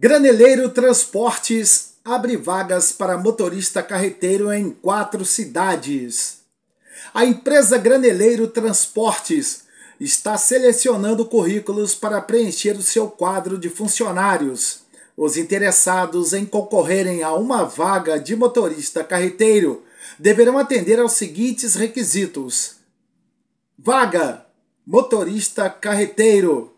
Graneleiro Transportes abre vagas para motorista carreteiro em quatro cidades. A empresa Graneleiro Transportes está selecionando currículos para preencher o seu quadro de funcionários. Os interessados em concorrerem a uma vaga de motorista carreteiro deverão atender aos seguintes requisitos: vaga, motorista carreteiro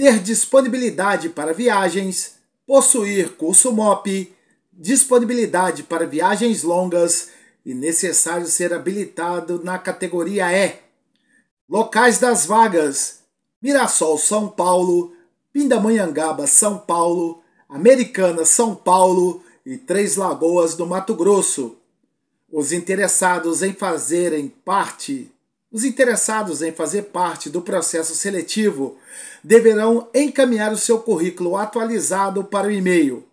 ter disponibilidade para viagens, possuir curso MOP, disponibilidade para viagens longas e necessário ser habilitado na categoria E. Locais das vagas: Mirassol, São Paulo, Pindamonhangaba, São Paulo, Americana, São Paulo e Três Lagoas do Mato Grosso. Os interessados em fazerem parte os interessados em fazer parte do processo seletivo deverão encaminhar o seu currículo atualizado para o e-mail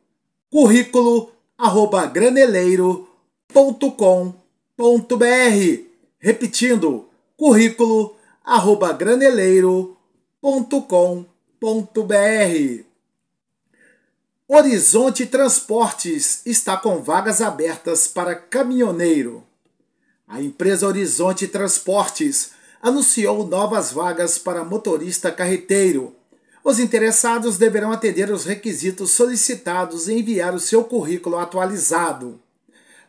currículo@graneleiro.com.br, repetindo, currículo@graneleiro.com.br. Horizonte Transportes está com vagas abertas para caminhoneiro. A empresa Horizonte Transportes anunciou novas vagas para motorista carreteiro. Os interessados deverão atender os requisitos solicitados e enviar o seu currículo atualizado.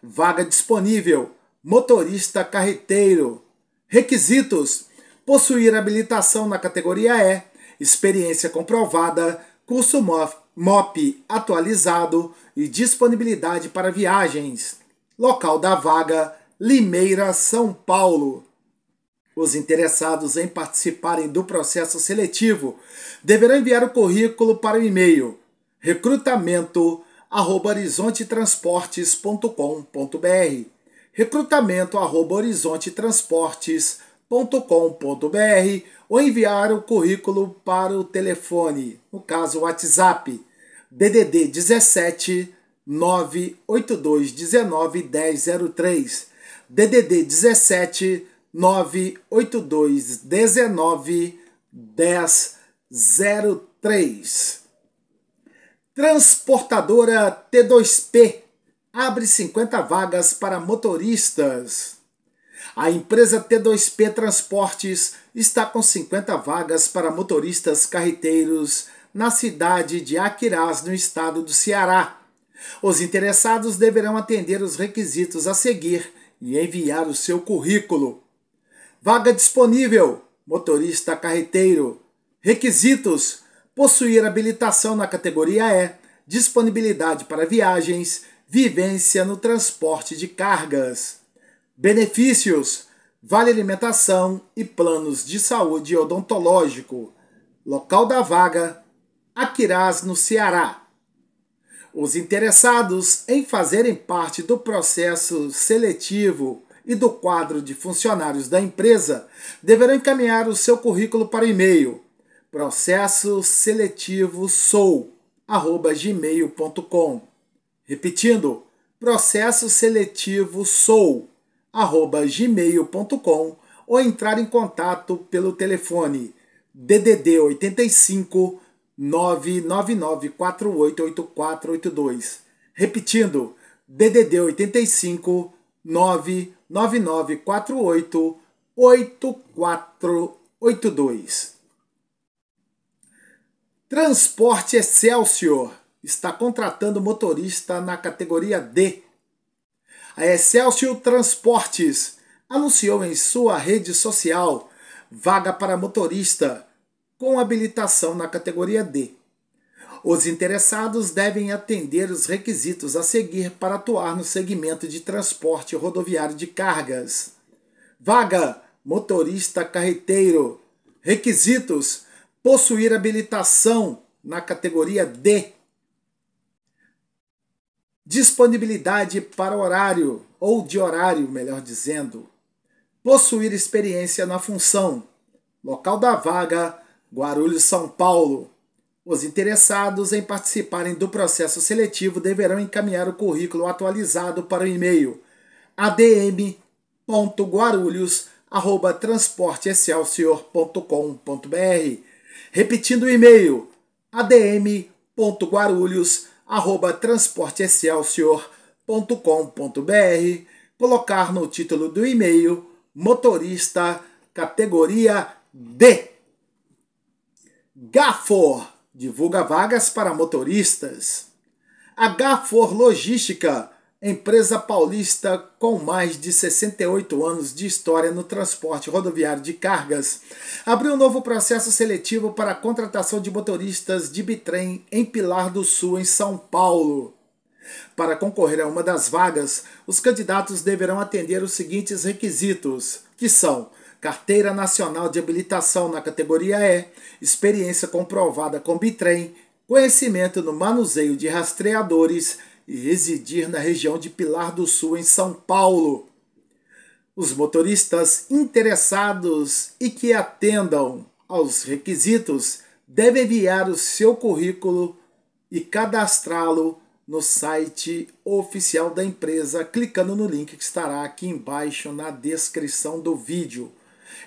Vaga disponível: motorista carreteiro. Requisitos: possuir habilitação na categoria E, experiência comprovada, curso MOP atualizado e disponibilidade para viagens. Local da vaga: Limeira, São Paulo. Os interessados em participarem do processo seletivo deverão enviar o currículo para o e-mail recrutamento@horizontetransportes.com.br. recrutamento@horizontetransportes.com.br ou enviar o currículo para o telefone, no caso WhatsApp, DDD 17 98219 DDD 17 982 19 1003. Transportadora T2P abre 50 vagas para motoristas. A empresa T2P Transportes está com 50 vagas para motoristas carreteiros na cidade de Aquirás, no estado do Ceará. Os interessados deverão atender os requisitos a seguir e enviar o seu currículo. Vaga disponível: motorista carreteiro. Requisitos: possuir habilitação na categoria E, disponibilidade para viagens, vivência no transporte de cargas. Benefícios: vale alimentação e planos de saúde odontológico. Local da vaga: Aquiraz, no Ceará. Os interessados em fazerem parte do processo seletivo e do quadro de funcionários da empresa deverão encaminhar o seu currículo para e-mail processo seletivo sou gmail.com repetindo processo seletivo sou gmail.com ou entrar em contato pelo telefone DDD 85 999488482. Repetindo, DDD 85 99948 8482. Transporte Excelsior está contratando motorista na categoria D. A Excelsior Transportes anunciou em sua rede social vaga para motorista com habilitação na categoria D. Os interessados devem atender os requisitos a seguir para atuar no segmento de transporte rodoviário de cargas. Vaga: motorista carreteiro. Requisitos: possuir habilitação na categoria D. Disponibilidade para horário, ou de horário, melhor dizendo. Possuir experiência na função. Local da vaga: Guarulhos, São Paulo. Os interessados em participarem do processo seletivo deverão encaminhar o currículo atualizado para o e-mail adm.guarulhos@transporteexcelsior.com.br. Repetindo o e-mail adm.guarulhos@transporteexcelsior.com.br. Colocar no título do e-mail motorista categoria D. Gafor divulga vagas para motoristas. A Gafor Logística, empresa paulista com mais de 68 anos de história no transporte rodoviário de cargas, abriu um novo processo seletivo para a contratação de motoristas de bitrem em Pilar do Sul, em São Paulo. Para concorrer a uma das vagas, os candidatos deverão atender os seguintes requisitos, que são Carteira Nacional de Habilitação na categoria E, experiência comprovada com bitrem, conhecimento no manuseio de rastreadores e residir na região de Pilar do Sul, em São Paulo. Os motoristas interessados e que atendam aos requisitos devem enviar o seu currículo e cadastrá-lo no site oficial da empresa clicando no link que estará aqui embaixo na descrição do vídeo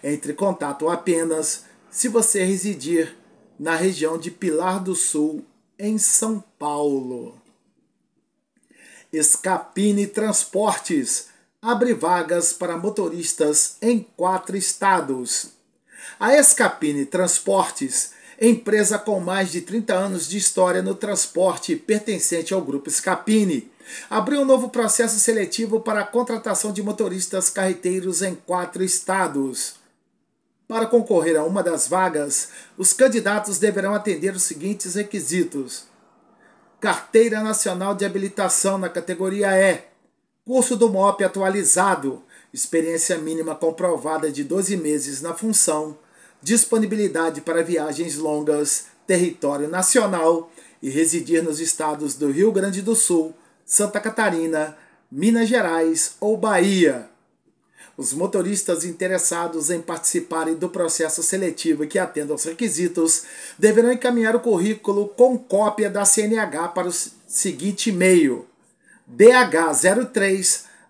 entre contato apenas se você residir na região de Pilar do Sul, em São Paulo. Escapine Transportes abre vagas para motoristas em quatro estados. A Escapine Transportes, empresa com mais de 30 anos de história no transporte pertencente ao grupo Escapine, abriu um novo processo seletivo para a contratação de motoristas carreteiros em quatro estados. Para concorrer a uma das vagas, os candidatos deverão atender os seguintes requisitos: Carteira Nacional de Habilitação na categoria E, curso do MOP atualizado, experiência mínima comprovada de 12 meses na função, disponibilidade para viagens longas, território nacional e residir nos estados do Rio Grande do Sul, Santa Catarina, Minas Gerais ou Bahia. Os motoristas interessados em participarem do processo seletivo e que atendam aos requisitos deverão encaminhar o currículo com cópia da CNH para o seguinte e-mail: dh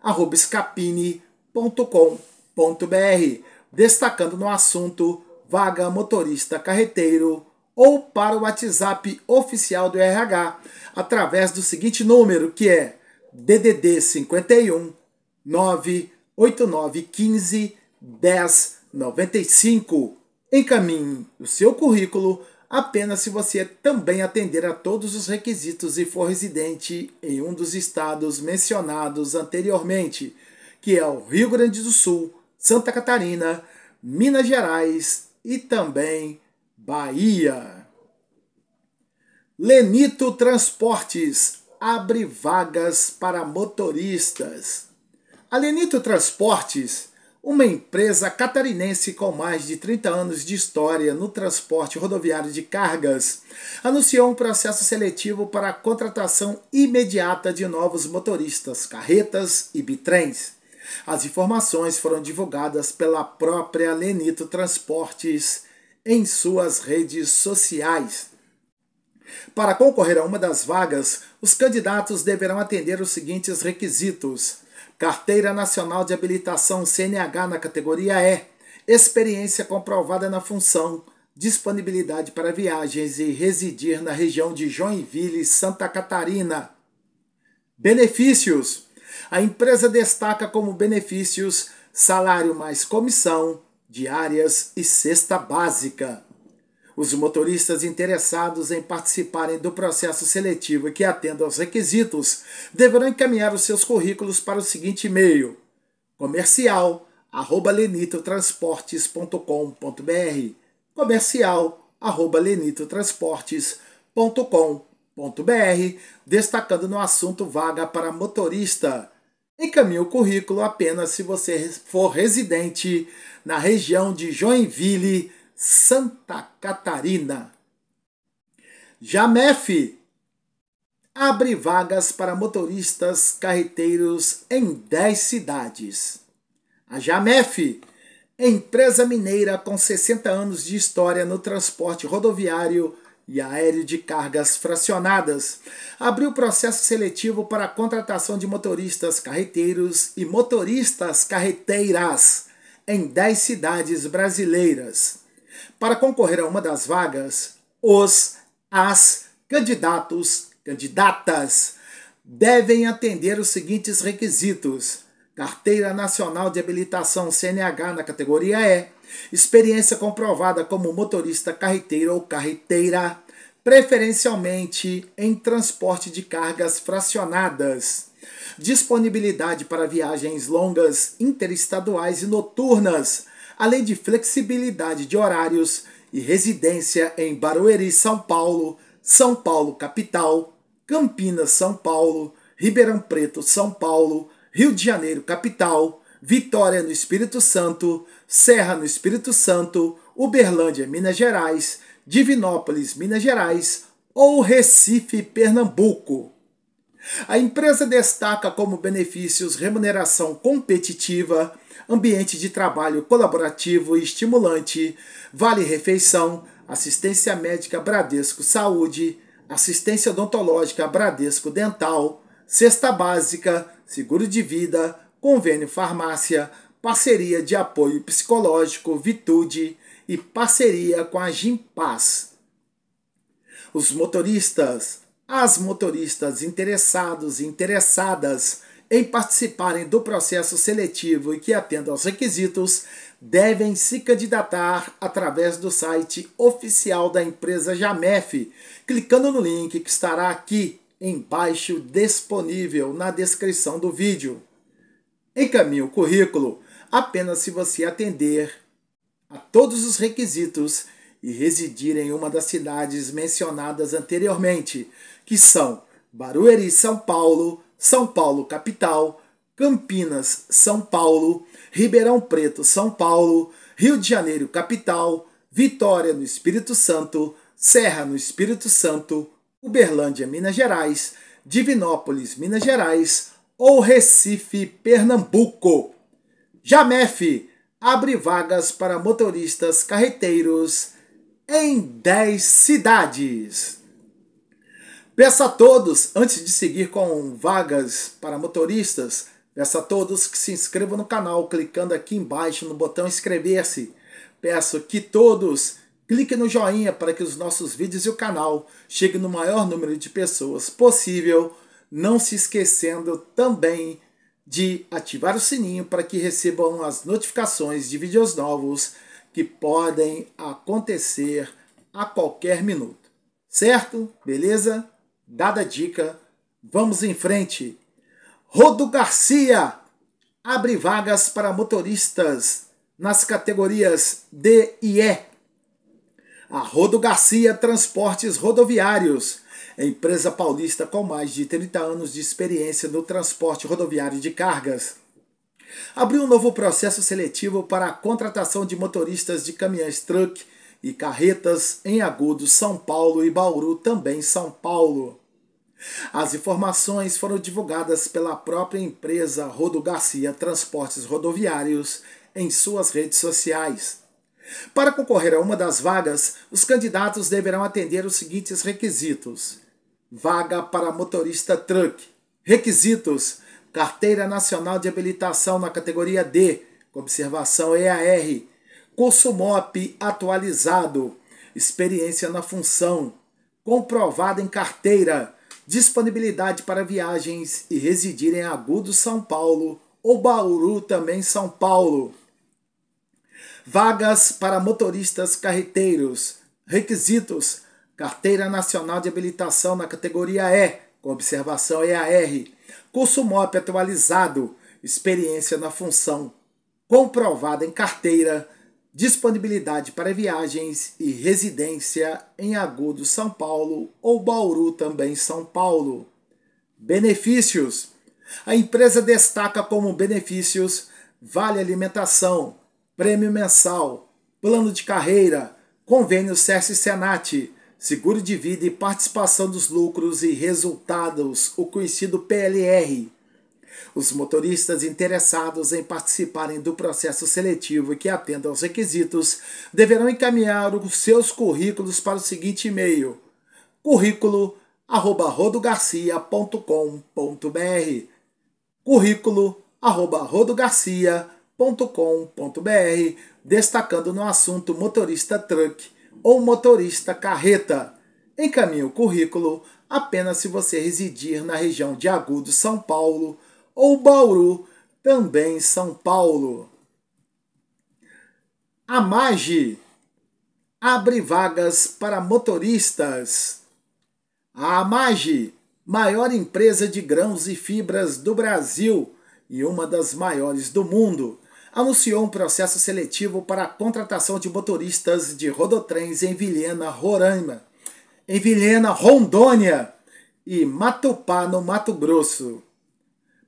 03scapinicombr destacando no assunto vaga motorista carreteiro ou para o WhatsApp oficial do RH através do seguinte número que é DDD 51 9 8915 1095. Encaminhe o seu currículo apenas se você também atender a todos os requisitos e for residente em um dos estados mencionados anteriormente, que é o Rio Grande do Sul, Santa Catarina, Minas Gerais e também Bahia. Lenito Transportes abre vagas para motoristas. Lenito Transportes, uma empresa catarinense com mais de 30 anos de história no transporte rodoviário de cargas, anunciou um processo seletivo para a contratação imediata de novos motoristas, carretas e bitrens. As informações foram divulgadas pela própria Lenito Transportes em suas redes sociais. Para concorrer a uma das vagas, os candidatos deverão atender os seguintes requisitos: Carteira Nacional de Habilitação CNH na categoria E, experiência comprovada na função, disponibilidade para viagens e residir na região de Joinville, Santa Catarina. Benefícios: a empresa destaca como benefícios salário mais comissão, diárias e cesta básica. Os motoristas interessados em participarem do processo seletivo e que atendam aos requisitos deverão encaminhar os seus currículos para o seguinte e-mail: comercial@lenitotransportes.com.br. comercial@lenitotransportes.com.br, destacando no assunto vaga para motorista. Encaminhe o currículo apenas se você for residente na região de Joinville Santa Catarina. Jamef abre vagas para motoristas carreteiros em 10 cidades. A Jamef, empresa mineira com 60 anos de história no transporte rodoviário e aéreo de cargas fracionadas, abriu processo seletivo para a contratação de motoristas carreteiros e motoristas carreteiras em 10 cidades brasileiras. Para concorrer a uma das vagas, os, as candidatos, candidatas devem atender os seguintes requisitos: carteira nacional de habilitação CNH na categoria E, experiência comprovada como motorista carreteiro ou carreteira, preferencialmente em transporte de cargas fracionadas. Disponibilidade para viagens longas, interestaduais e noturnas, além de flexibilidade de horários e residência em Barueri, São Paulo, São Paulo, capital, Campinas, São Paulo, Ribeirão Preto, São Paulo, Rio de Janeiro, capital, Vitória, no Espírito Santo, Serra, no Espírito Santo, Uberlândia, Minas Gerais, Divinópolis, Minas Gerais ou Recife, Pernambuco. A empresa destaca como benefícios remuneração competitiva, ambiente de trabalho colaborativo e estimulante, vale refeição, assistência médica Bradesco Saúde, assistência odontológica Bradesco Dental, cesta básica, seguro de vida, convênio farmácia, parceria de apoio psicológico Vitude e parceria com a Gimpaz. Os motoristas, as motoristas interessados e interessadas em participarem do processo seletivo e que atendam aos requisitos devem se candidatar através do site oficial da empresa Jamef, clicando no link que estará aqui embaixo disponível na descrição do vídeo. Encaminhe o currículo apenas se você atender a todos os requisitos e residir em uma das cidades mencionadas anteriormente, que são Barueri, São Paulo, são Paulo, capital, Campinas, São Paulo, Ribeirão Preto, São Paulo, Rio de Janeiro, capital, Vitória, no Espírito Santo, Serra, no Espírito Santo, Uberlândia, Minas Gerais, Divinópolis, Minas Gerais ou Recife, Pernambuco. Jamef abre vagas para motoristas carreteiros em 10 cidades. Peço a todos, antes de seguir com vagas para motoristas, peço a todos que se inscrevam no canal clicando aqui embaixo no botão inscrever-se. Peço que todos cliquem no joinha para que os nossos vídeos e o canal cheguem no maior número de pessoas possível, não se esquecendo também de ativar o sininho para que recebam as notificações de vídeos novos que podem acontecer a qualquer minuto. Certo? Beleza? Dada a dica, vamos em frente. Rodo Garcia abre vagas para motoristas nas categorias D e E. A Rodo Garcia Transportes Rodoviários, empresa paulista com mais de 30 anos de experiência no transporte rodoviário de cargas, abriu um novo processo seletivo para a contratação de motoristas de caminhões truck e carretas em Agudo, São Paulo e Bauru, também São Paulo. As informações foram divulgadas pela própria empresa Rodo Garcia Transportes Rodoviários em suas redes sociais. Para concorrer a uma das vagas, os candidatos deverão atender os seguintes requisitos: vaga para motorista truck. Requisitos: carteira nacional de habilitação na categoria D, observação EAR, curso MOP atualizado, experiência na função, comprovada em carteira disponibilidade para viagens e residir em Agudo, São Paulo, ou Bauru, também São Paulo. Vagas para motoristas carreteiros. Requisitos: Carteira Nacional de Habilitação na categoria E, com observação EAR. Curso MOP atualizado. Experiência na função comprovada em carteira Disponibilidade para viagens e residência em Agudo, São Paulo ou Bauru, também São Paulo. Benefícios: A empresa destaca como benefícios vale alimentação, prêmio mensal, plano de carreira, convênio SESC Senat, seguro de vida e participação dos lucros e resultados, o conhecido PLR. Os motoristas interessados em participarem do processo seletivo que atendam aos requisitos deverão encaminhar os seus currículos para o seguinte e-mail: currículo@rodogarcia.com.br. currículo@rodogarcia.com.br, destacando no assunto motorista truck ou motorista carreta. Encaminhe o currículo apenas se você residir na região de Agudo, São Paulo ou Bauru, também São Paulo. A MAGE abre vagas para motoristas. A AMAGE, maior empresa de grãos e fibras do Brasil e uma das maiores do mundo, anunciou um processo seletivo para a contratação de motoristas de rodotrens em Vilhena, Roraima, em Vilhena, Rondônia e Matupá, no Mato Grosso.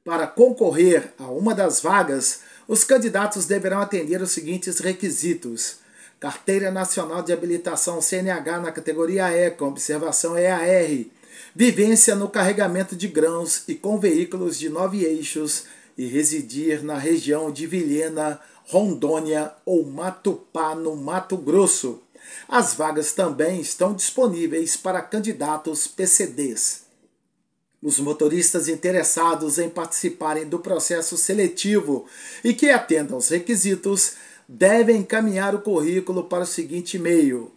Para concorrer a uma das vagas, os candidatos deverão atender os seguintes requisitos: Carteira Nacional de Habilitação CNH na categoria E, com observação EAR, vivência no carregamento de grãos e com veículos de nove eixos e residir na região de Vilhena, Rondônia ou Matupá, no Mato Grosso. As vagas também estão disponíveis para candidatos PCDs. Os motoristas interessados em participarem do processo seletivo e que atendam aos requisitos devem encaminhar o currículo para o seguinte e-mail: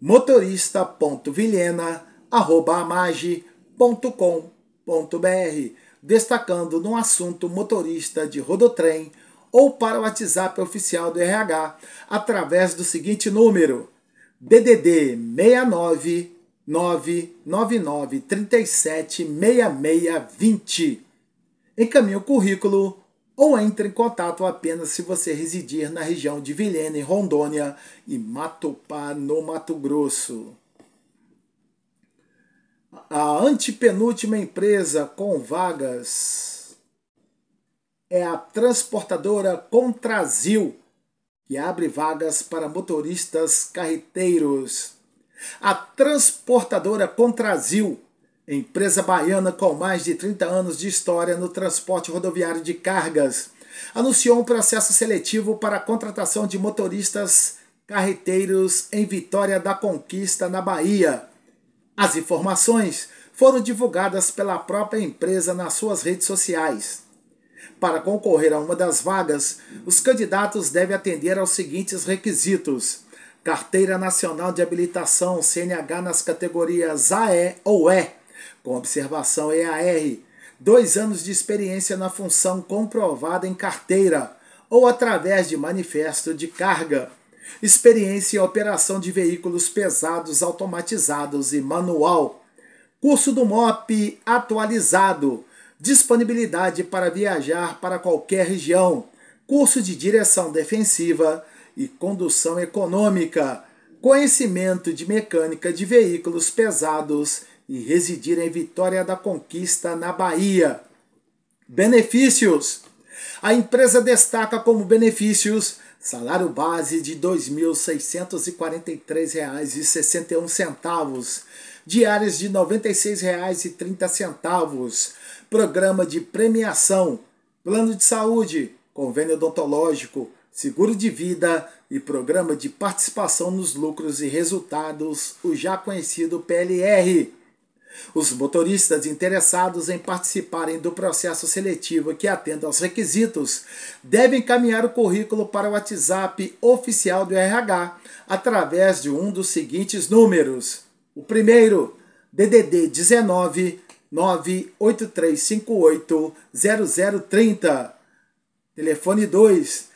motorista.vilhena@amage.com.br, destacando no assunto motorista de rodotrem ou para o WhatsApp oficial do RH através do seguinte número: DDD 69 999 37 6620. Encaminhe o currículo ou entre em contato apenas se você residir na região de Vilhena, Rondônia e Matupá, no Mato Grosso. A antepenúltima empresa com vagas é a transportadora Contrasil, que abre vagas para motoristas carreteiros. A transportadora Contrasil, empresa baiana com mais de 30 anos de história no transporte rodoviário de cargas, anunciou um processo seletivo para a contratação de motoristas carreteiros em Vitória da Conquista, na Bahia. As informações foram divulgadas pela própria empresa nas suas redes sociais. Para concorrer a uma das vagas, os candidatos devem atender aos seguintes requisitos Carteira Nacional de Habilitação, CNH, nas categorias AE ou E, com observação EAR. Dois anos de experiência na função comprovada em carteira ou através de manifesto de carga. Experiência em operação de veículos pesados automatizados e manual. Curso do MOP atualizado. Disponibilidade para viajar para qualquer região. Curso de direção defensiva e condução econômica, conhecimento de mecânica de veículos pesados e residir em Vitória da Conquista, na Bahia. Benefícios: a empresa destaca como benefícios salário base de R$ 2.643,61, diárias de R$ 96,30, programa de premiação, plano de saúde, convênio odontológico, seguro de vida e programa de participação nos lucros e resultados, o já conhecido PLR. Os motoristas interessados em participarem do processo seletivo que atenda aos requisitos devem encaminhar o currículo para o WhatsApp oficial do RH através de um dos seguintes números: o primeiro, DDD 19 98358 0030, telefone 2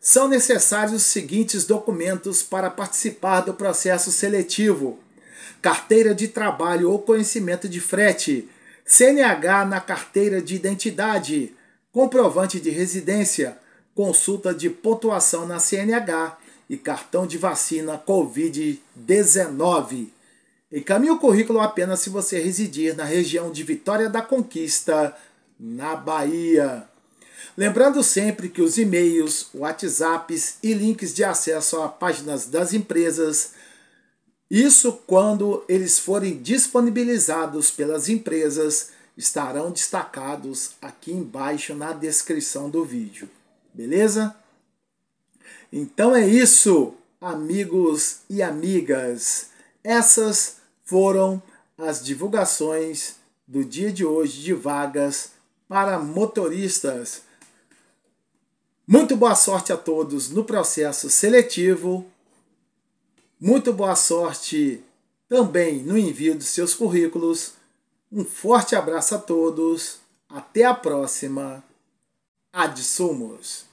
são necessários os seguintes documentos para participar do processo seletivo: carteira de trabalho ou conhecimento de frete, CNH na carteira de identidade, comprovante de residência, consulta de pontuação na CNH e cartão de vacina Covid-19. Encaminhe o currículo apenas se você residir na região de Vitória da Conquista, na Bahia. Lembrando sempre que os e-mails, WhatsApps e links de acesso a páginas das empresas, isso quando eles forem disponibilizados pelas empresas, estarão destacados aqui embaixo na descrição do vídeo. Beleza? Então é isso, amigos e amigas. Essas foram as divulgações do dia de hoje de vagas para motoristas muito boa sorte a todos no processo seletivo. Muito boa sorte também no envio dos seus currículos. Um forte abraço a todos. Até a próxima. Adsumos.